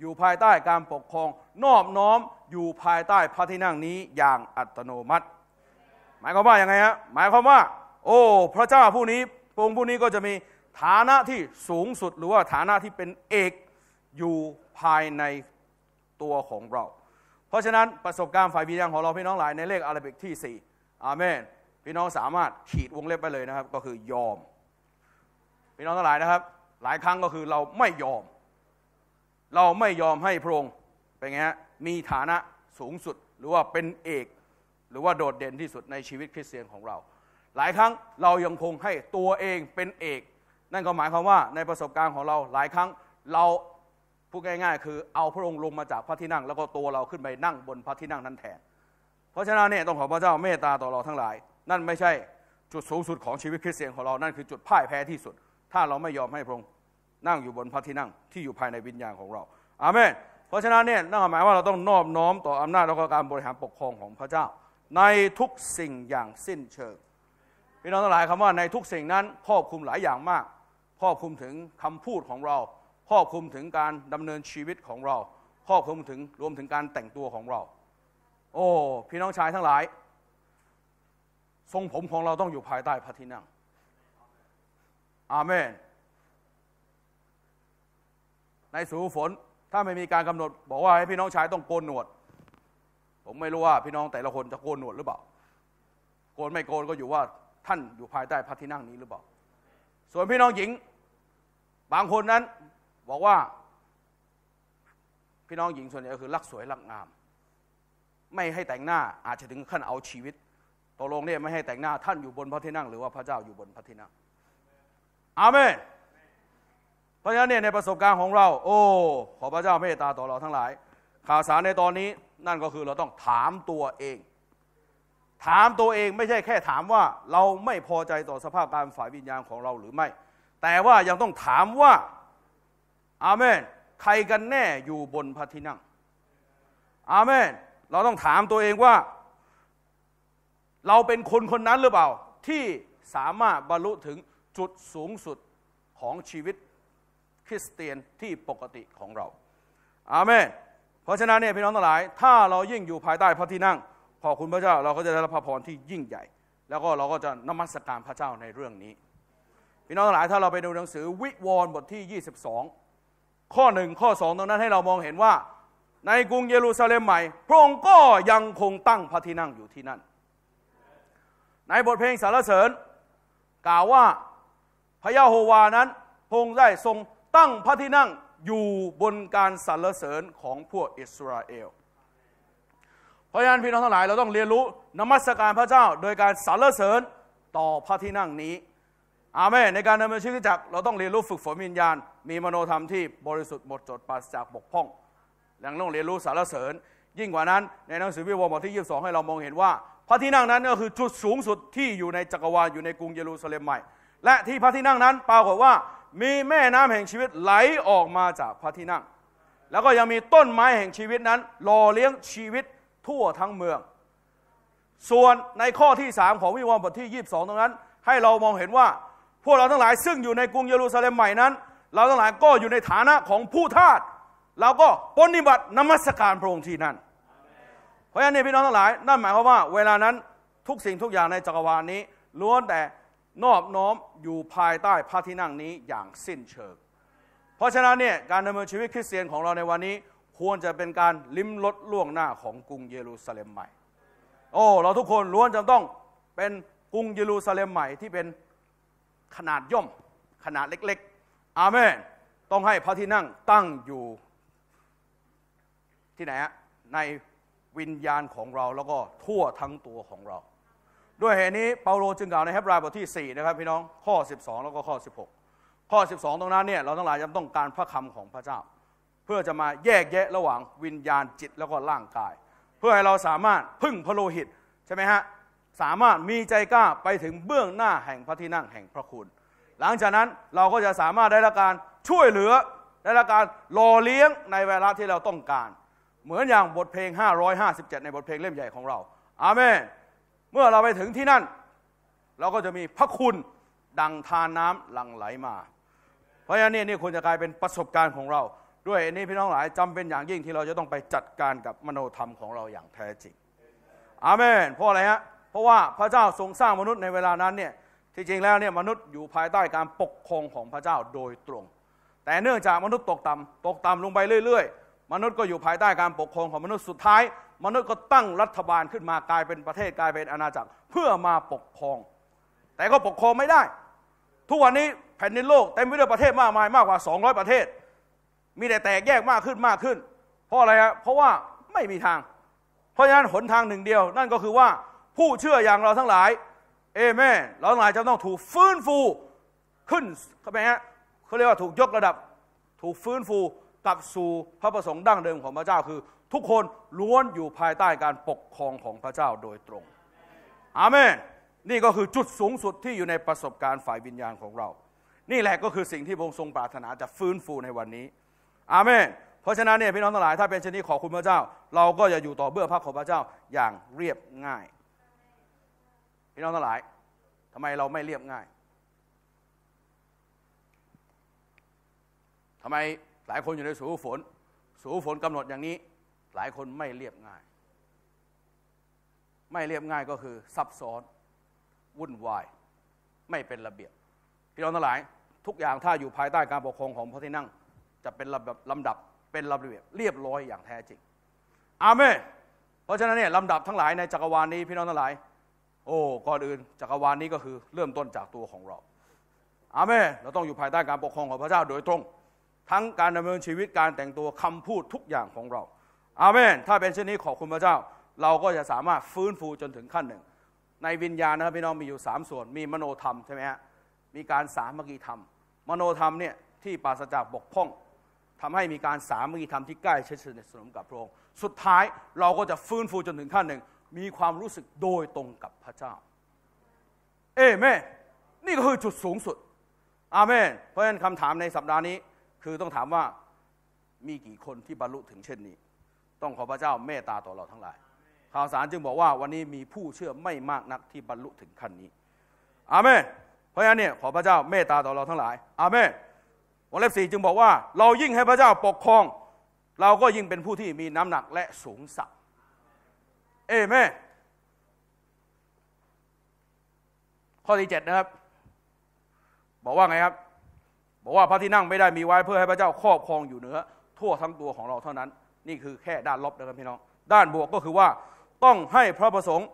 Speaker 1: อยู่ภายใต้การปกครองนอบน้อมอยู่ภายใต้พระที่นั่งนี้อย่างอัตโนมัติหมายความว่าอย่างไงฮะหมายความว่า โอ้ พระเจ้าผู้นี้พระองค์ผู้นี้ก็จะมีฐานะที่สูงสุด หรือว่าฐานะที่เป็นเอกอยู่ภายในตัวของเรา เพราะฉะนั้นประสบการณ์ฝ่ายวิญญาณของเราพี่น้องหลายในเลขอาราบิกที่4อาเมน พี่น้องสามารถขีดวงเล็บไปเลยนะครับ ก็คือยอม พี่น้องทั้งหลายนะครับ หลายครั้งก็คือเราไม่ยอม เราไม่ยอมให้พระองค์เป็นไงฮะมีฐานะสูงสุดหรือว่าเป็นเอกหรือว่าโดดเด่นที่สุดในชีวิตคริสเตียนของเรา หลายครั้งเรายังคงให้ตัวเองเป็นเอก นั่นก็หมายความว่าในประสบการณ์ของเราหลายครั้งเราพูดง่ายๆ คือเอาพระองค์ลงมาจากพระที่นั่ง แล้วก็ตัวเราขึ้นไปนั่งบนพระที่นั่งนั้นแทน เพราะฉะนั้นเนี่ยต้องขอพระเจ้าเมตตาต่อเราทั้งหลาย นั่นไม่ใช่จุดสูงสุดของชีวิตคริสเตียนของเรา นั่นคือจุดพ่ายแพ้ที่สุด ถ้าเราไม่ยอมให้พระองค์นั่งอยู่บนพระที่นั่งที่อยู่ภายในวิญญาณของเราอาเมน เพราะฉะนั้นเนี่ยนั่นหมายว่าเราต้องนอบน้อมต่ออำนาจและการบริหารปกครองของพระเจ้าในทุกสิ่งอย่างสิ้นเชิง พี่น้องทั้งหลายคำว่า ในทุกสิ่งนั้นครอบคลุมหลายอย่างมากครอบคลุมถึงคำพูดของเราครอบคลุมถึงการดำเนินชีวิตของเราครอบคลุมถึงรวมถึงการแต่งตัวของเรา โอ้พี่น้องชายทั้งหลาย ทรงผมของเราต้องอยู่ภายใต้พระที่นั่งอาเมน ในสูฝนถ้าไม่มีการกำหนดบอกว่าให้พี่น้องชายต้องโกนหนวดผมไม่รู้ว่าพี่น้องแต่ละคนจะโกนหนวดหรือเปล่าโกนไม่โกนก็อยู่ว่าท่านอยู่ภายใต้พระที่นั่งนี้หรือเปล่าส่วนพี่น้องหญิง บางคนนั้นบอกว่าพี่น้องหญิงส่วนใหญ่ก็คือรักสวย รักงาม ไม่ให้แต่งหน้าอาจจะถึงขั้นเอาชีวิตตกลงเนี่ยไม่ให้แต่งหน้าท่านอยู่บนพระที่นั่ง หรือว่าพระเจ้าอยู่บนพระที่นั่งอาเมนเพราะฉะนั้นเนี่ยในประสบการณ์ของเรา โอ้ ขอพระเจ้าเมตตาต่อเราทั้งหลายข่าวสารในตอนนี้นั่นก็คือเราต้องถามตัวเอง ถามตัวเองไม่ใช่แค่ถามว่าเราไม่พอใจต่อสภาพการฝ่ายวิญญาณของเราหรือไม่ แต่ว่ายังต้องถามว่าอาเมน ใครกันแน่อยู่บนพระที่นั่งอาเมนเราต้องถามตัวเองว่าเราเป็นคนคนนั้นหรือเปล่า ที่สามารถบรรลุถึงจุดสูงสุดของชีวิตคริสเตียนที่ปกติของเรา อาเมนเพราะฉะนั้นเนี่ยพี่น้องทั้งหลายถ้าเรายิ่งอยู่ภายใต้พระที่นั่งพอคุณพระเจ้าเราก็จะได้รับพระพรที่ยิ่งใหญ่ แล้วก็เราก็จะนมัสการพระเจ้าในเรื่องนี้พี่น้องทั้งหลายถ้าเราไปดูหนังสือวิวรณ์บทที่ 22 ข้อหนึ่งข้อสองตรงนั้นให้เรามองเห็นว่าในกรุงเยรูซาเล็มใหม่พระองค์ก็ยังคงตั้งพระที่นั่งอยู่ที่นั่นในบทเพลงสารเสริญ กล่าวว่าพระยาโฮวานั้นพระองค์ได้ทรงตั้งพระที่นั่งอยู่บนการสรรเสริญของพวกอิสราเอล เพราะฉะนั้นพี่น้องทั้งหลายเราต้องเรียนรู้นมัสการพระเจ้าโดยการสรรเสริญต่อพระที่นั่งนี้ อาเมน ในการดำเนินชีวิตจักเราต้องเรียนรู้ฝึกฝนวิญญาณ มีมโนธรรมที่บริสุทธิ์หมดจดปราศจากบกพร่องยังต้องเรียนรู้สรรเสริญ ยิ่งกว่านั้น ในหนังสือวิวรณ์บทที่ 22 ให้เรามองเห็นว่า พระที่นั่งนั้นก็คือจุดสูงสุดที่อยู่ในจักรวาลอยู่ในกรุงเยรูซาเล็มใหม่ และที่พระที่นั่งนั้นปรากฏว่ามีแม่น้ำแห่งชีวิตไหลออกมาจากพระที่นั่ง แล้วก็ยังมีต้นไม้แห่งชีวิตนั้นหล่อเลี้ยงชีวิตทั่วทั้งเมือง ส่วนในข้อที่ 3 ของวิวรณ์บทที่ 22ตรงนั้น ให้เรามองเห็นว่า พวกเราทั้งหลาย ซึ่งอยู่ในกรุงเยรูซาเล็มใหม่นั้น เราทั้งหลายก็อยู่ในฐานะของผู้ทาสเราก็ปฏิบัตินมัสการพระองค์ที่นั่นเพราะฉะนั้นพี่น้องทั้งหลายนั่นหมายความว่าเวลานั้นทุกสิ่งทุกอย่างในจักรวาลนี้ ล้วนแต่นอบน้อม อยู่ภายใต้พระที่นั่งนี้อย่างสิ้นเชิง เพราะฉะนั้นเนี่ยการดำเนินชีวิตคริสเตียนของเราในวันนี้ ควรจะเป็นการลิ้มรสล่วงหน้าของกรุงเยรูซาเล็มใหม่ โอ้เราทุกคนล้วนจะต้องเป็นกรุงเยรูซาเล็มใหม่ที่เป็นขนาดย่อมขนาดเล็กๆ อาเมน ต้องให้พระที่นั่งตั้งอยู่ที่ไหนฮะ ในวิญญาณของเราแล้วก็ทั่วทั้งตัวของเราด้วยเหตุนี้เปาโลจึงกล่าว ในเฮบรายบทที่ 4 นะครับพี่น้องข้อ 12 แล้วก็ข้อ 16 ข้อ 12 ตรงนั้นเนี่ยเราทั้งหลายจำต้องการพระคำของพระเจ้า เพื่อจะมาแยกแยะระหว่างวิญญาณจิตแล้วก็ร่างกาย เพื่อให้เราสามารถพึ่งพระโลหิตใช่ไหมฮะสามารถมีใจกล้าไปถึงเบื้องหน้าแห่งพระที่นั่งแห่งพระคุณ หลังจากนั้นเราก็จะสามารถได้รับการช่วยเหลือได้รับการหล่อเลี้ยงในเวลาที่เราต้องการ เหมือนอย่างบทเพลง 557ในบทเพลงเล่มใหญ่ของเราอาเมนเมื่อเราไปถึงที่นั่น เราก็จะมีพระคุณดังทานน้ำหลั่งไหลมา เพราะฉะนั้นนี่นี่ควรจะกลายเป็นประสบการณ์ของเราด้วยอันนี้พี่น้องหลายจำเป็นอย่างยิ่งที่เราจะต้องไปจัดการกับมโนธรรมของเราอย่างแท้จริงอาเมนเพราะอะไรฮะเพราะว่าพระเจ้าทรงสร้างมนุษย์ในเวลานั้นเนี่ยที่จริงแล้วเนี่ยมนุษย์อยู่ภายใต้การปกครองของพระเจ้าโดยตรง แต่เนื่องจากมนุษย์ตกต่ำตกต่ำลงไปเรื่อย ๆมนุษย์ก็อยู่ภายใต้การปกครองของมนุษย์สุดท้ายมนุษย์ก็ตั้งรัฐบาลขึ้นมากลายเป็นประเทศกลายเป็นอาณาจักรเพื่อมาปกครองแต่ก็ปกครองไม่ได้ ทุกวันนี้แผ่นดินโลกเต็มไปด้วยประเทศมากมายมากกว่า 200 ประเทศ มีแต่แตกแยกมากขึ้นมากขึ้น เพราะอะไรครับเพราะว่าไม่มีทาง เพราะฉะนั้นหนทางหนึ่งเดียว นั่นก็คือว่าผู้เชื่ออย่างเราทั้งหลายเอเมนเราทั้งหลายจะต้องถูกฟื้นฟูขึ้นเข้าไปฮะเขาเรียกว่าถูกยกระดับ ถูกฟื้นฟูกลับสู่พระประสงค์ดั้งเดิมของพระเจ้าคือทุกคนล้วนอยู่ภายใต้การปกครองของพระเจ้าโดยตรง อาเมน นี่ก็คือจุดสูงสุดที่อยู่ในประสบการณ์ฝ่ายวิญญาณของเรา นี่แหละก็คือสิ่งที่พระองค์ทรงปรารถนาจะฟื้นฟูในวันนี้ อาเมน เพราะฉะนั้นเนี่ยพี่น้องทั้งหลายถ้าเป็นเช่นนี้ขอคุณพระเจ้า เราก็จะอยู่ต่อเบื้องพระของพระเจ้าอย่างเรียบง่าย พี่น้องทั้งหลายทำไมเราไม่เรียบง่าย ทำไมหลายคนอยู่ในสูฝนสูฝนกำหนดอย่างนี้หลายคนไม่เรียบง่าย ไม่เรียบง่ายก็คือ ซับซ้อน วุ่นวาย ไม่เป็นระเบียบพี่น้องทั้งหลาย ทุกอย่างถ้าอยู่ภายใต้การปกครองของพระที่นั่ง จะเป็นระบบลำดับเป็นระเบียบเรียบร้อยอย่างแท้จริง อาเมนเพราะฉะนั้นเนี่ยลำดับทั้งหลายในจักรวาลนี้พี่น้องทั้งหลาย โอ้ก่อนอื่นจักรวาลนี้ก็คือเริ่มต้นจากตัวของเรา อาเมนเราต้องอยู่ภายใต้การปกครองของพระเจ้าโดยตรงทั้งการดำเนินชีวิตการแต่งตัวคำพูดทุกอย่างของเราอาเมน ถ้าเป็นเช่นนี้ขอบคุณพระเจ้า เราก็จะสามารถฟื้นฟูจนถึงขั้นหนึ่ง ในวิญญาณนะครับพี่น้องมีอยู่ 3 ส่วน มีมโนธรรมใช่ไหมฮะ มีการสามัคคีธรรม มโนธรรมเนี่ยที่ปราศจากบกพร่อง ทำให้มีการสามัคคีธรรมที่ใกล้ชิดสนิทสนมกับพระองค์ สุดท้ายเราก็จะฟื้นฟูจนถึงขั้นหนึ่ง มีความรู้สึกโดยตรงกับพระเจ้า เอเมนนี่ก็คือจุดสูงสุด อาเมนเพราะฉะนั้นคำถามในสัปดาห์นี้คือต้องถามว่า มีกี่คนที่บรรลุถึงเช่นนี้ต้องขอพระเจ้าเมตตาต่อเราทั้งหลาย ข่าวสารจึงบอกว่าวันนี้มีผู้เชื่อไม่มากนักที่บรรลุถึงขั้นนี้อาเมนเพราะฉะนั้นเนี่ยขอพระเจ้าเมตตาต่อเราทั้งหลายอาเมนวันเล็บสี่จึงบอกว่า เรายิ่งให้พระเจ้าปกครอง เราก็ยิ่งเป็นผู้ที่มีน้ำหนักและสูงสักเอเมนข้อที่เจ็ดนะครับบอกว่าไงครับ บอกว่าพระที่นั่งไม่ได้มีไว้เพื่อให้พระเจ้าครอบครองอยู่เหนือทั่วทั้งตัวของเราเท่านั้นนี่คือแค่ด้านลบนะครับพี่น้องด้านบวกก็คือว่าต้องให้พระประสงค์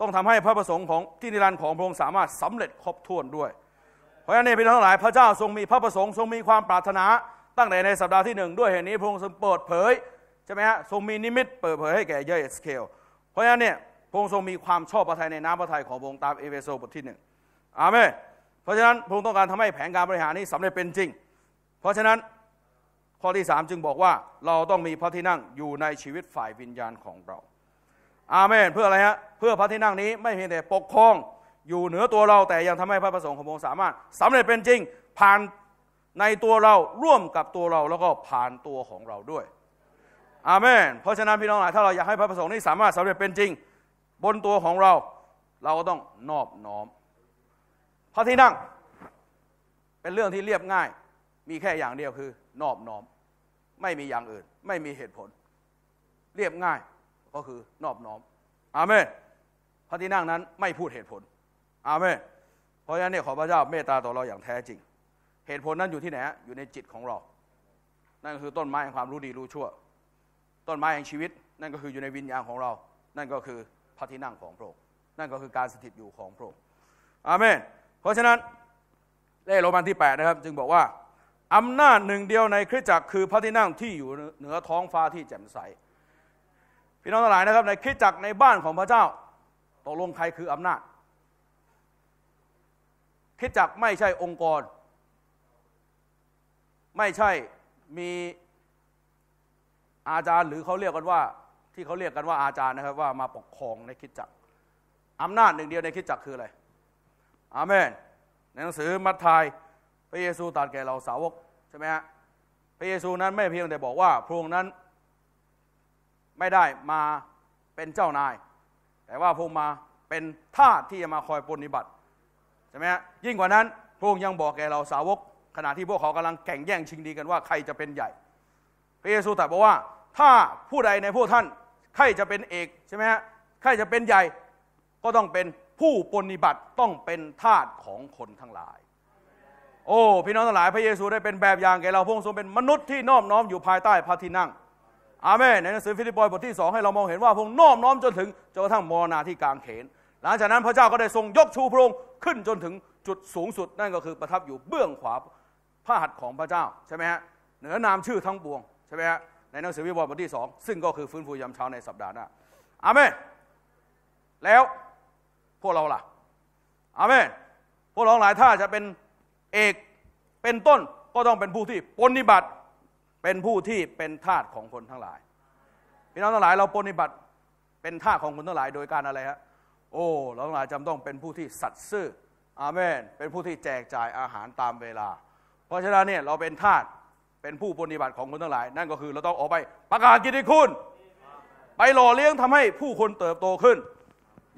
Speaker 1: ต้องทำให้พระประสงค์ของที่นิรันดร์ของพระองค์สามารถสำเร็จครบถ้วนด้วยเพราะฉะนั้นพี่น้องทั้งหลาย พระเจ้าทรงมีพระประสงค์ทรงมีความปรารถนาตั้งแต่ในสัปดาห์ที่หนึ่งด้วยเหตุนี้พระองค์ทรงเปิดเผยใช่ไหมฮะทรงมีนิมิตเปิดเผยให้แก่เยเอสเคลเพราะฉะนั้นเนี่ยพระองค์ทรงมีความชอบพระทัยในน้ำพระทัยของพระองค์ตามเอเฟโซบทที่หนึ่งอาเมนเพราะฉะนั้นพระองค์ต้องการทำให้แผนการบริหารนี้สำเร็จเป็นจริง เพราะฉะนั้นข้อที่สามจึงบอกว่าเราต้องมีพระที่นั่งอยู่ในชีวิตฝ่ายวิญญาณของเรา อาเมน เพื่ออะไรฮะ เพื่อพระที่นั่งนี้ไม่เพียงแต่ปกครองอยู่เหนือตัวเราแต่ยังทำให้พระประสงค์ของพระองค์สามารถ สำเร็จเป็นจริงผ่านในตัวเราร่วมกับตัวเรา แล้วก็ผ่านตัวของเราด้วย อาเมน เพราะฉะนั้นพี่น้องหลายถ้าเราอยากให้พระประสงค์นี้สามารถสำเร็จเป็นจริง บนตัวของเรา เราก็ต้องนอบน้อม พระที่นั่งเป็นเรื่องที่เรียบง่ายมีแค่อย่างเดียวคือนอบน้อมไม่มีอย่างอื่นไม่มีเหตุผล เรียบง่ายก็คือนอบน้อม อาเมนพระที่นั่งนั้นไม่พูดเหตุผล อาเมนเพราะฉะนั้นเนี่ยขอพระเจ้าเมตตาต่อเราอย่างแท้จริง เหตุผลนั้นอยู่ที่ไหนอยู่ในจิตของเรา นั่นก็คือต้นไม้แห่งความรู้ดีรู้ชั่ว ต้นไม้แห่งชีวิต นั่นก็คืออยู่ในวิญญาณของเรา นั่นก็คือพระที่นั่งของพระองค์นั่นก็คือการสถิตอยู่ของพระองค์อาเมนเพราะฉะนั้นเล่โรมันที่8นะครับ จึงบอกว่าอำนาจหนึ่งเดียวในคริสตจักรคือพระที่นั่งที่อยู่เหนือท้องฟ้าที่แจ่มใส พี่น้องทั้งหลายนะครับ ในคริสตจักรในบ้านของพระเจ้า ตกลงใครคืออำนาจคริสตจักรไม่ใช่องค์กร ไม่ใช่มีอาจารย์หรือเขาเรียกกันว่าที่เขาเรียกกันว่าอาจารย์นะครับ ว่ามาปกครองในคริสตจักร อำนาจหนึ่งเดียวในคริสตจักรคืออะไรอาเมน ในหนังสือมัทธิวระเยซูตรัสแก่เราสาวกใช่ไหมฮะพระเยซูนั้นไม่เพียงแต่บอกว่าพระองค์นั้นไม่ได้มาเป็นเจ้านาย แต่ว่าพระองค์มาเป็นทาสที่จะมาคอยปฏิบัติใช่ไหมฮะยิ่งกว่านั้น พระองค์ยังบอกแก่เราสาวก ขณะที่พวกเขากำลังแข่งแย่งชิงดีกันว่าใครจะเป็นใหญ่ พระเยซูตรัสบอกว่า ถ้าผู้ใดในพวกท่านใครจะเป็นเอกใช่ไหมฮะใครจะเป็นใหญ่ก็ต้องเป็นผู้ปฏิบัติต้องเป็นทาสของคนทั้งหลายโอ้พี่น้องทั้งหลายพระเยซูได้เป็นแบบอย่างแก่เราพระองค์ทรงเป็นมนุษย์ที่น้อม น้อมอยู่ภายใต้พระที่นั่ง อาเมนในหนังสือฟิลิปปอยบทที่สองให้เรามองเห็นว่าพระองค์น้อม น้อมจนถึงจนกระทั่งมรณาที่กางเขนหลังจากนั้นพระเจ้าก็ได้ทรงยกชูพระองค์ขึ้นจนถึงจุดสูงสุด นั่นก็คือประทับอยู่เบื้องขวา พระหัตถ์ของพระเจ้าใช่ไหมฮะเหนือนามชื่อทั้งปวงใช่ไหมฮะในหนังสือวิวรป์บทที่สองซึ่งก็คือฟื้นฟูยามเช้าในสัปดาห์หน้าอาเมนแล้วพวกเราล่ะอาเมนพวกเราหลายท่าจะเป็นเอกเป็นต้นก็ต้องเป็นผู้ที่ปฏิบัติเป็นผู้ที่เป็นทาสของคนทั้งหลายพี่น้องทั้งหลายเราปฏิบัติเป็นทาสของคนทั้งหลาย โดยการอะไรฮะโอ้เราทั้งหลายจำต้องเป็นผู้ที่สัตย์ซื่ออาเมน เป็นผู้ที่แจกจ่ายอาหารตามเวลา เพราะฉะนั้นเนี่ยเราเป็นทาสเป็นผู้ปฏิบัติของคนทั้งหลาย นั่นก็คือเราต้องออกไปประกาศกิตติคุณ ไปหล่อเลี้ยงทำให้ผู้คนเติบโตขึ้น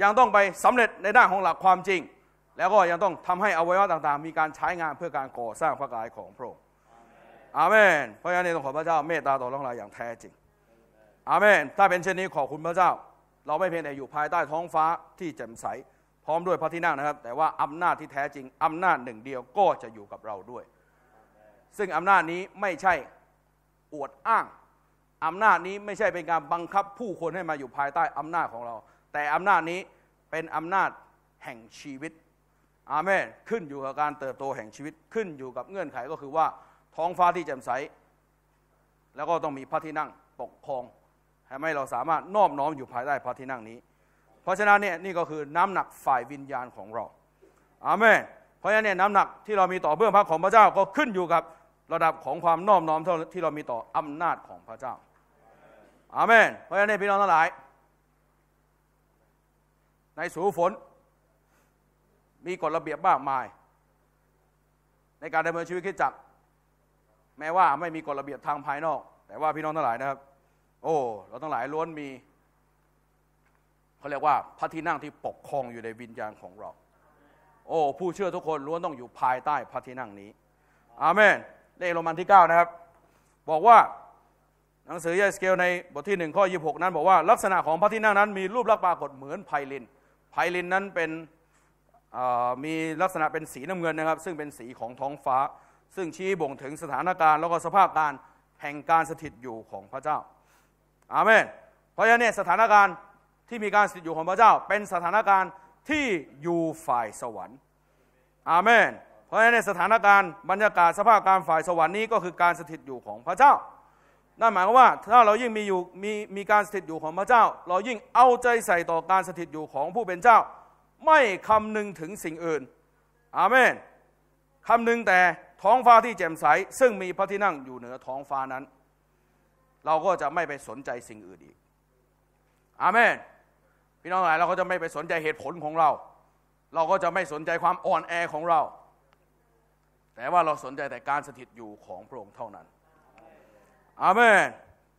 Speaker 1: ยังต้องไปสำเร็จในด้านของหลักความจริงแล้วก็ยังต้องทำให้อวัยวะต่างๆ มีการใช้งานเพื่อการก่อสร้างพระกายของพระองค์อาเมนเพราะฉะนั้นต้องขอพระเจ้าเมตตาต่อเราาอย่างแท้จริง อาเมน ถ้าเป็นเช่นนี้ขอคุณพระเจ้า เราไม่เพียงแต่อยู่ภายใต้ท้องฟ้าที่แจ่มใส พร้อมด้วยพระที่นั่งนะครับ แต่ว่าอำนาจที่แท้จริง อำนาจหนึ่งเดียว ก็จะอยู่กับเราด้วย ซึ่งอำนาจนี้ไม่ใช่อวดอ้าง อำนาจนี้ไม่ใช่เป็นการบังคับผู้คนให้มาอยู่ภายใต้อำนาจของเรา แต่อำนาจนี้เป็นอำนาจแห่งชีวิตอาเมน ขึ้นอยู่กับการเติบโตแห่งชีวิต ขึ้นอยู่กับเงื่อนไขก็คือว่าท้องฟ้าที่แจ่มใส แล้วก็ต้องมีพระที่นั่งปกครองทำให้เราสามารถนอบน้อมอยู่ภายใต้พระที่นั่งนี้ เพราะฉะนั้นเนี่ยนี่ก็คือน้ำหนักฝ่ายวิญญาณของเรา อาเมน เพราะฉะนั้นเนี่ยน้ำหนักที่เรามีต่อเบื้องพระของพระเจ้าก็ขึ้นอยู่กับระดับของความนอบน้อมที่เรามีต่ออำนาจของพระเจ้า อาเมนเพราะฉะนั้นพี่น้องทั้งหลาย ในสูฝนมีกฎระเบียบมากมาย ในการดำเนินชีวิตคิดจัก แม้ว่าไม่มีกฎระเบียบทางภายนอก แต่ว่าพี่น้องทั้งหลายนะครับ โอ้เราทั้งหลายล้วนมีเขาเรียกว่าพระที่นั่งที่ปกครองอยู่ในวิญญาณของเรา โอ้ผู้เชื่อทุกคน ล้วนต้องอยู่ภายใต้พระที่นั่งนี้ อาเมนในโรมันที่9นะครับบอกว่าหนังสือยาสเกลในบทที่ 1 ข้อ 26 นั้น บอกว่าลักษณะของพระที่นั่งนั้น มีรูปลักษณ์ปรากฏเหมือนไพลินไพลินนั้นเป็นมีลักษณะเป็นสีน้ำเงินนะครับซึ่งเป็นสีของท้องฟ้า ซึ่งชี้บ่งถึงสถานการณ์ แล้วก็สภาพการแห่งการสถิตอยู่ของพระเจ้าอาเมนเพราะฉะนั้นสถานการณ์ที่มีการสถิตอยู่ของพระเจ้าเป็นสถานการณ์ที่อยู่ฝ่ายสวรรค์อาเมนเพราะฉะนั้นสถานการณ์บรรยากาศสภาพการฝ่ายสวรรค์นี้ก็คือการสถิตอยู่ของพระเจ้านั่นหมายว่าถ้าเรายิ่งมีอยู่มีมีการสถิตอยู่ของพระเจ้า เรายิ่งเอาใจใส่ต่อการสถิตอยู่ของผู้เป็นเจ้าไม่คำนึงถึงสิ่งอื่น อาเมน คำนึงแต่ท้องฟ้าที่แจ่มใส ซึ่งมีพระที่นั่งอยู่เหนือท้องฟ้านั้น เราก็จะไม่ไปสนใจสิ่งอื่นอีก อาเมน พี่น้องหลายเราก็จะไม่ไปสนใจเหตุผลของเรา เราก็จะไม่สนใจความอ่อนแอของเรา แต่ว่าเราสนใจแต่การสถิตอยู่ของพระองค์เท่านั้น อาเมน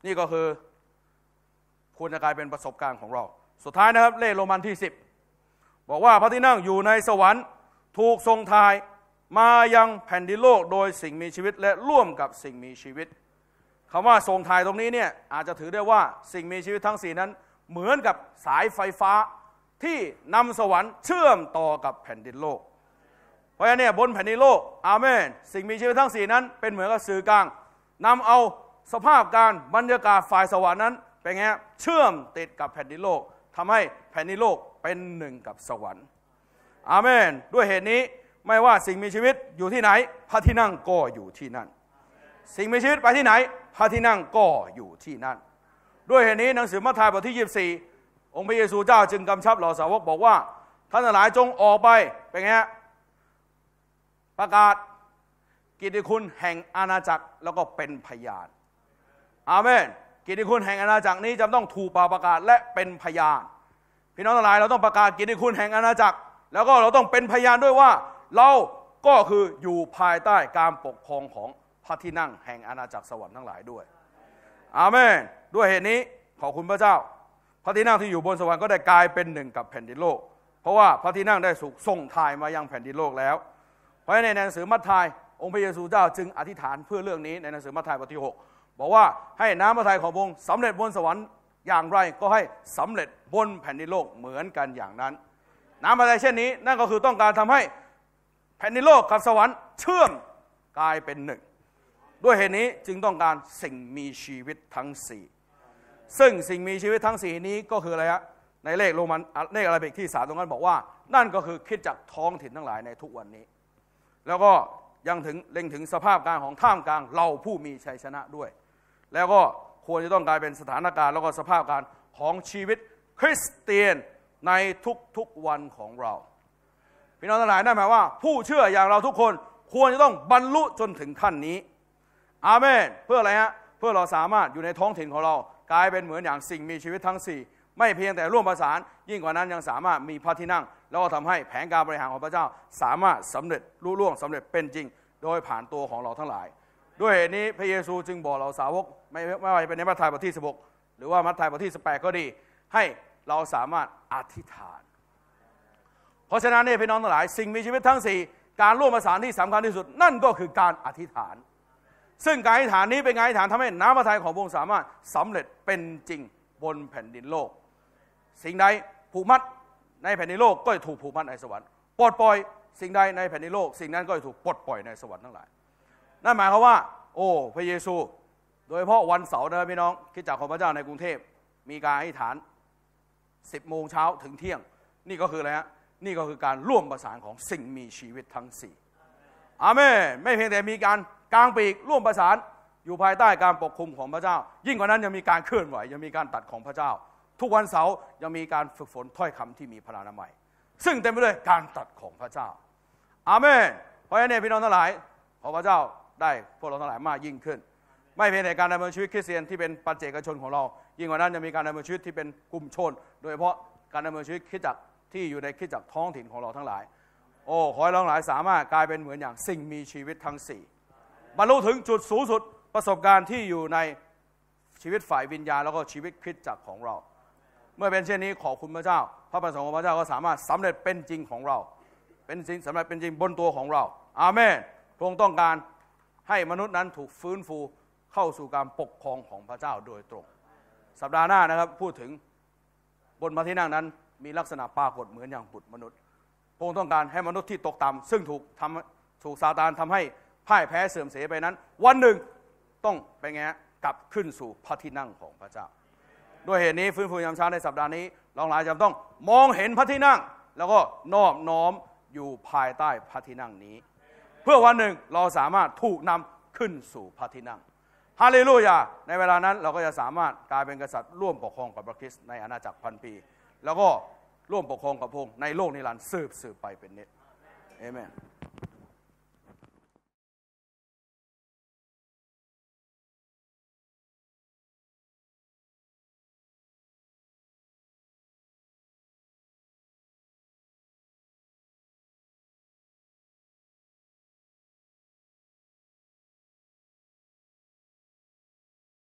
Speaker 1: นี่ก็คือควรจะกลายเป็นประสบการณ์ของเรา สุดท้ายนะครับเลโรมันที่ 10บอกว่าพระที่นั่งอยู่ในสวรรค์ถูกทรงทายมายังแผ่นดินโลกโดยสิ่งมีชีวิตและร่วมกับสิ่งมีชีวิต คำว่าทรงทายตรงนี้เนี่ยอาจจะถือได้ว่าสิ่งมีชีวิตทั้งสี่นั้น เหมือนกับสายไฟฟ้าที่นำสวรรค์เชื่อมต่อกับแผ่นดินโลก เพราะฉะนั้นเนี่ยบนแผ่นดินโลกอาเมนสิ่งมีชีวิตทั้งสี่นั้นเป็นเหมือนกับสื่อกลาง นำเอาสภาพการบรรยากาศฝ่ายสวรรค์นั้นเป็นไงเชื่อมติดกับแผ่นดินโลก ทำให้แผ่นดินโลกเป็นหนึ่งกับสวรรค์ อาเมน ด้วยเหตุนี้ไม่ว่าสิ่งมีชีวิตอยู่ที่ไหน พระที่นั่งก็อยู่ที่นั่น สิ่งมีชีวิตไปที่ไหน พระที่นั่งก็อยู่ที่นั่น ด้วยเหตุนี้หนังสือมัทธิวบทที่ 24 องค์พระเยซู เจ้าจึงกำชับเหล่าสาวกบอกว่าท่านหลายจงออกไปเป็นไงประกาศกิตติคุณแห่งอาณาจักรแล้วก็เป็นพยาน อาเมน กิตติคุณแห่งอาณาจักรนี้จะต้องถูกประกาศและเป็นพยานพี่น้องทั้งหลายเราต้องประกาศกิติคุณแห่งอาณาจักร แล้วก็เราต้องเป็นพยานด้วยว่า เราก็คืออยู่ภายใต้การปกครองของพระที่นั่งแห่งอาณาจักรสวรรค์ทั้งหลายด้วยอาเมนด้วยเหตุนี้ขอบคุณพระเจ้า พระที่นั่งที่อยู่บนสวรรค์ก็ได้กลายเป็นหนึ่งกับแผ่นดินโลก เพราะว่าพระที่นั่งได้สุกส่งทายมายังแผ่นดินโลกแล้วเพราะในหนังสือมัทธิวองค์พระเยซูเจ้า จึงอธิษฐานเพื่อเรื่องนี้ในหนังสือมัทธิวบทที่6บอกว่าให้น้ำพระทัยของพระองค์สำเร็จบนสวรรค์อย่างไรก็ให้สำเร็จบนแผ่นดินโลกเหมือนกันอย่างนั้น น้ำอะไรเช่นนี้นั่นก็คือต้องการทำให้แผ่นดินโลกกับสวรรค์ เชื่อมกลายเป็นหนึ่ง ด้วยเหตุนี้จึงต้องการสิ่งมีชีวิตทั้งสี่ ซึ่งสิ่งมีชีวิตทั้งสี่นี้ก็คืออะไรฮะในเลขโรมันเลขอะไรเบกที่สามตรงนั้นบอกว่า นั่นก็คือคิดจากท้องถิ่นทั้งหลายในทุกวันนี้ แล้วก็ยังถึงเล็งถึงสภาพการของท่ามกลางเราผู้มีชัยชนะด้วย แล้วก็ควรจะต้องกลายเป็นสถานการณ์แล้วก็สภาพการของชีวิตคริสเตียนในทุกๆวันของเราพี่น้องทั้งหลายได้หมายว่า ผู้เชื่ออย่างเราทุกคนควรจะต้องบรรลุจนถึงขั้นนี้ อาเมน เพื่ออะไรฮะเพื่อเราสามารถอยู่ในท้องถิ่นของเรา กลายเป็นเหมือนอย่างสิ่งมีชีวิตทั้ง4ไม่เพียงแต่ร่วมประสานยิ่งกว่านั้นยังสามารถมีพระที่นั่งแล้วก็ทำให้แผนการบริหารของพระเจ้าสามารถสำเร็จรุ่ล่วงสำเร็จเป็นจริง โดยผ่านตัวของเราทั้งหลายด้วยเหตุนี้พระเยซูจึงบอกเราสาวกไม่ไม่ว่าจะเป็นในมัทธิวบทที่16หรือว่ามัทธิวบทที่18ก็ดี ให้เราสามารถอธิษฐาน เพราะฉะนั้นนี่พี่น้องทั้งหลาย สิ่งมีชีวิตทั้ง 4 การร่วมประสานที่สำคัญที่สุดนั่นก็คือการอธิษฐาน ซึ่งการอธิษฐานนี้เป็นการอธิษฐานทำให้น้ำพระทัยของพระองค์สามารถสำเร็จเป็นจริงบนแผ่นดินโลก สิ่งใดผูกมัดในแผ่นดินโลกก็จะถูกผูกมัดในสวรรค์ปลดปล่อยสิ่งใดในแผ่นดินโลก สิ่งนั้นก็จะถูกปลดปล่อยในสวรรค์ทั้งหลายนั่นหมายความว่า โอ้ พระเยซู โดยเฉพาะวันเสาร์นะพี่น้องคิดจากของพระเจ้าในกรุงเทพมีการให้ฐาน10โมงเช้าถึงเที่ยงนี่ก็คืออะไรฮะนี่ก็คือการร่วมประสานของสิ่งมีชีวิตทั้งสี่อาเมนไม่เพียงแต่มีการกลางปีกร่วมประสานอยู่ภายใต้การปกคุมของพระเจ้า ยิ่งกว่านั้นยังมีการเคลื่อนไหวยังมีการตัดของพระเจ้า ทุกวันเสาร์ยังมีการฝึกฝนถ้อยคำที่มีพลานามัยซึ่งเต็มไปด้วยการตัดของพระเจ้าอาเมนเพราะฉะนั้นพี่น้องทั้งหลายขอพระเจ้าได้พวกเราทั้งหลายมากยิ่งขึ้น ไม่เพียงแต่การดำเนินชีวิตคริสเตียนที่เป็นปัจเจกชนของเรา ยิ่งกว่านั้นจะมีการดำเนินชีวิตที่เป็นกลุ่มชน โดยเฉพาะการดำเนินชีวิตคิดจักที่อยู่ในคิดจักท้องถิ่นของเราทั้งหลาย โอ้ขอให้เราทั้งหลายสามารถกลายเป็นเหมือนอย่างสิ่งมีชีวิตทั้งสี่บรรลุถึงจุดสูงสุดประสบการณ์ที่อยู่ในชีวิตฝ่ายวิญญาณแล้วก็ชีวิตคิดจักของเรา เมื่อเป็นเช่นนี้ขอคุณพระเจ้าพระประสงค์ของพระเจ้าก็สามารถสำเร็จเป็นจริงของเรา เป็นจริงสำเร็จเป็นจริงบนตัวของเรา อาเมนพระองค์ต้องการให้มนุษย์นั้นถูกฟื้นฟูเข้าสู่การปกครองของพระเจ้าโดยตรง สัปดาห์หน้านะครับพูดถึงบนพระที่นั่งนั้นมีลักษณะปรากฏเหมือนอย่างบุตรมนุษย์พระองค์ต้องการให้มนุษย์ที่ตกต่ำซึ่งถูกทำถูกซาตานทำให้พ่ายแพ้เสื่อมเสียไปนั้น วันหนึ่งต้องไปไงกลับขึ้นสู่พระที่นั่งของพระเจ้า ด้วยเหตุนี้ฟื้นฟูยามเช้าในสัปดาห์นี้ลองหลายจำต้องมองเห็นพระที่นั่ง แล้วก็นอบน้อมอยู่ภายใต้พระที่นั่งนี้เพื่อวันหนึ่งเราสามารถถูกนำขึ้นสู่พระที่นั่งฮาเลลูยาในเวลานั้นเราก็จะสามารถกลายเป็นกษัตริย์ร่วมปกครองกับพระคริสต์ในอาณาจักรพันปี แล้วก็ร่วมปกครองกับพระองค์ในโลกนิรันดร์สืบสืบไปเป็นนิจเอเมน